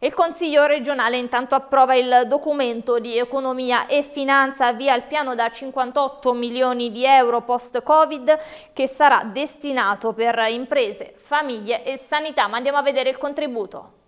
Il Consiglio regionale intanto approva il documento di economia e finanza via il piano da 58 milioni di euro post-Covid che sarà destinato per imprese, famiglie e sanità. Ma andiamo a vedere il contributo.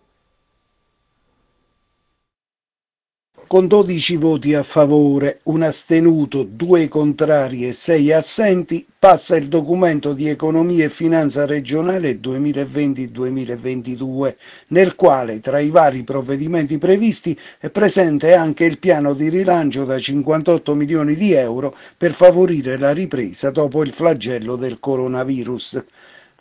con 12 voti a favore, un astenuto, due contrari e sei assenti, passa il documento di economia e finanza regionale 2020-2022, nel quale tra i vari provvedimenti previsti è presente anche il piano di rilancio da 58 milioni di euro per favorire la ripresa dopo il flagello del coronavirus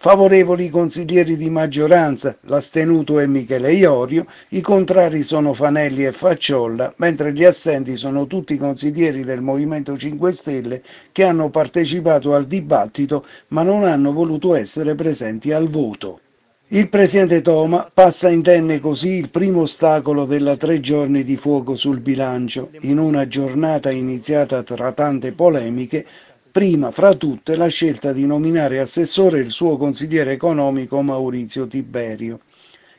favorevoli i consiglieri di maggioranza, l'astenuto è Michele Iorio, i contrari sono Fanelli e Facciolla, mentre gli assenti sono tutti i consiglieri del Movimento 5 Stelle che hanno partecipato al dibattito ma non hanno voluto essere presenti al voto. Il presidente Toma passa indenne così il primo ostacolo della tre giorni di fuoco sul bilancio, in una giornata iniziata tra tante polemiche, prima fra tutte la scelta di nominare assessore il suo consigliere economico Maurizio Tiberio.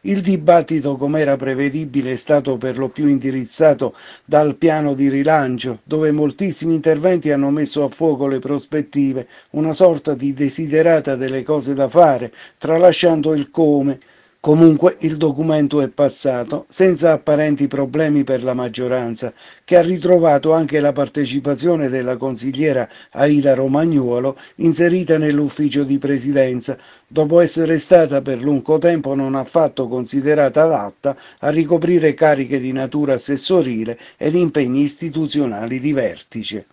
Il dibattito, come era prevedibile, è stato per lo più indirizzato dal piano di rilancio, dove moltissimi interventi hanno messo a fuoco le prospettive, una sorta di desiderata delle cose da fare, tralasciando il come, Comunque il documento è passato senza apparenti problemi per la maggioranza, che ha ritrovato anche la partecipazione della consigliera Aida Romagnuolo inserita nell'ufficio di presidenza, dopo essere stata per lungo tempo non affatto considerata adatta a ricoprire cariche di natura assessorile ed impegni istituzionali di vertice.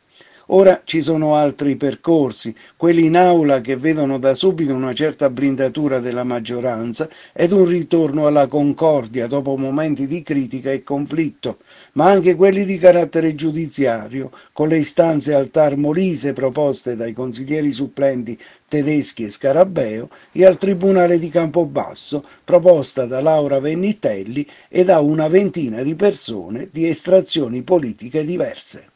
Ora ci sono altri percorsi, quelli in aula che vedono da subito una certa blindatura della maggioranza ed un ritorno alla concordia dopo momenti di critica e conflitto, ma anche quelli di carattere giudiziario, con le istanze al Tar molise proposte dai consiglieri supplenti tedeschi e Scarabeo e al Tribunale di Campobasso proposta da Laura Vennitelli e da una ventina di persone di estrazioni politiche diverse.